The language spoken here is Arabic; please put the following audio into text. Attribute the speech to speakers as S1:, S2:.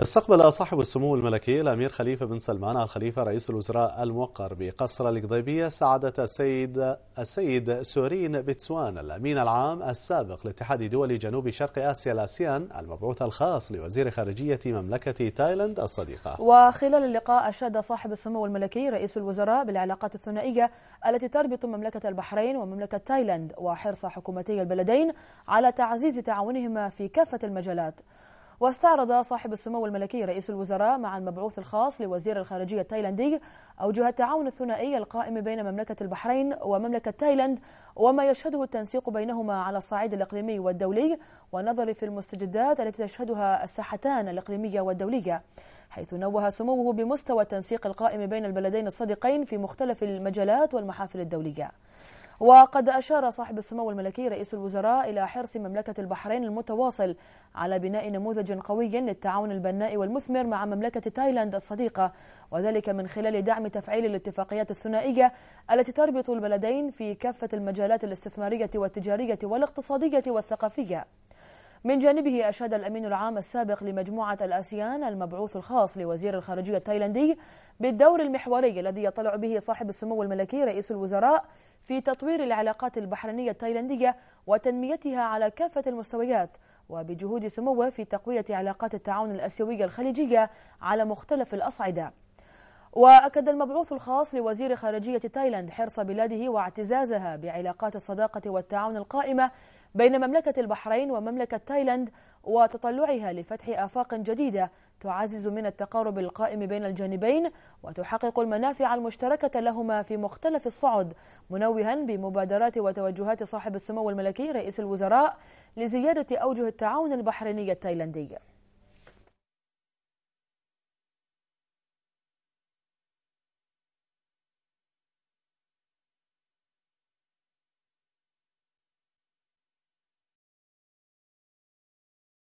S1: استقبل صاحب السمو الملكي الأمير خليفة بن سلمان الخليفة رئيس الوزراء الموقر بقصر القضيبية سعادة السيد السيد سورين بتسوان الأمين العام السابق لاتحاد دول جنوب شرق آسيا الآسيان المبعوث الخاص لوزير خارجية مملكة تايلاند الصديقة
S2: وخلال اللقاء أشاد صاحب السمو الملكي رئيس الوزراء بالعلاقات الثنائية التي تربط مملكة البحرين ومملكة تايلاند وحرص حكومتي البلدين على تعزيز تعاونهما في كافة المجالات واستعرض صاحب السمو الملكي رئيس الوزراء مع المبعوث الخاص لوزير الخارجية التايلاندي أوجه التعاون الثنائي القائم بين مملكة البحرين ومملكة تايلاند وما يشهده التنسيق بينهما على الصعيد الإقليمي والدولي والنظر في المستجدات التي تشهدها الساحتان الإقليمية والدولية حيث نوه سموه بمستوى التنسيق القائم بين البلدين الصديقين في مختلف المجالات والمحافل الدولية وقد أشار صاحب السمو الملكي رئيس الوزراء إلى حرص مملكة البحرين المتواصل على بناء نموذج قوي للتعاون البناء والمثمر مع مملكة تايلاند الصديقة وذلك من خلال دعم تفعيل الاتفاقيات الثنائية التي تربط البلدين في كافة المجالات الاستثمارية والتجارية والاقتصادية والثقافية من جانبه أشاد الأمين العام السابق لمجموعة الآسيان المبعوث الخاص لوزير الخارجية التايلندي بالدور المحوري الذي يطلع به صاحب السمو الملكي رئيس الوزراء في تطوير العلاقات البحرينية التايلندية وتنميتها على كافة المستويات وبجهود سموه في تقوية علاقات التعاون الأسيوية الخليجية على مختلف الأصعدة وأكد المبعوث الخاص لوزير خارجية تايلاند حرص بلاده واعتزازها بعلاقات الصداقة والتعاون القائمة بين مملكة البحرين ومملكة تايلاند وتطلعها لفتح آفاق جديدة تعزز من التقارب القائم بين الجانبين وتحقق المنافع المشتركة لهما في مختلف الصعد منوها بمبادرات وتوجهات صاحب السمو الملكي رئيس الوزراء لزيادة أوجه التعاون البحريني التايلاندي